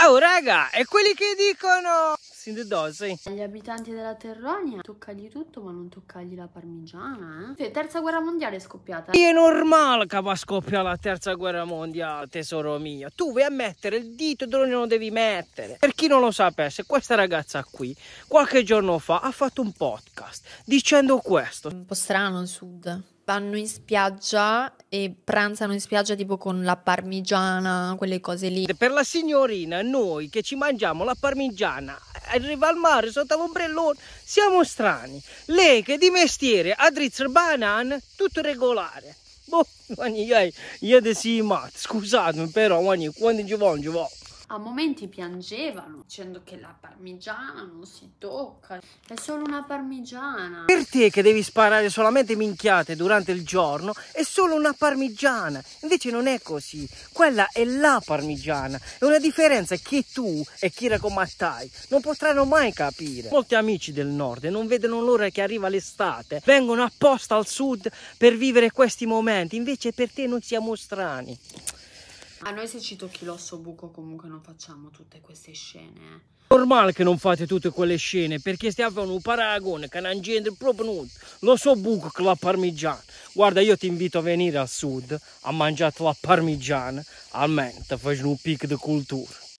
Oh raga, e quelli che dicono in the dose. Agli abitanti della Terronia toccagli tutto ma non toccagli la parmigiana, eh? Terza guerra mondiale è scoppiata. È normale che va a scoppiare la terza guerra mondiale, tesoro mio. Tu vai a mettere il dito dove non devi mettere. Per chi non lo sapesse, questa ragazza qui, qualche giorno fa, ha fatto un podcast dicendo questo. Un po' strano il sud vanno in spiaggia e pranzano in spiaggia tipo con la parmigiana, quelle cose lì. Per la signorina, noi che ci mangiamo la parmigiana arriva al mare sotto l'ombrellone, siamo strani. Lei che di mestiere a drizzare banane, tutto regolare. Boh, io, io, io di scusatemi però, quando ci vanno, ci vanno a momenti piangevano dicendo che la parmigiana non si tocca, è solo una parmigiana. Per te che devi sparare solamente minchiate durante il giorno è solo una parmigiana, invece non è così, quella è la parmigiana, è una differenza che tu e Kira Mattai non potranno mai capire. Molti amici del nord non vedono l'ora che arriva l'estate, vengono apposta al sud per vivere questi momenti, invece per te non siamo strani. A noi se ci tocchi l'osso buco comunque non facciamo tutte queste scene. Eh. Normale che non fate tutte quelle scene perché stiamo facendo un paragone che non c'entra proprio nulla. Lo so buco con la parmigiana. Guarda, io ti invito a venire al sud a mangiare la parmigiana, almeno facendo un picco di cultura.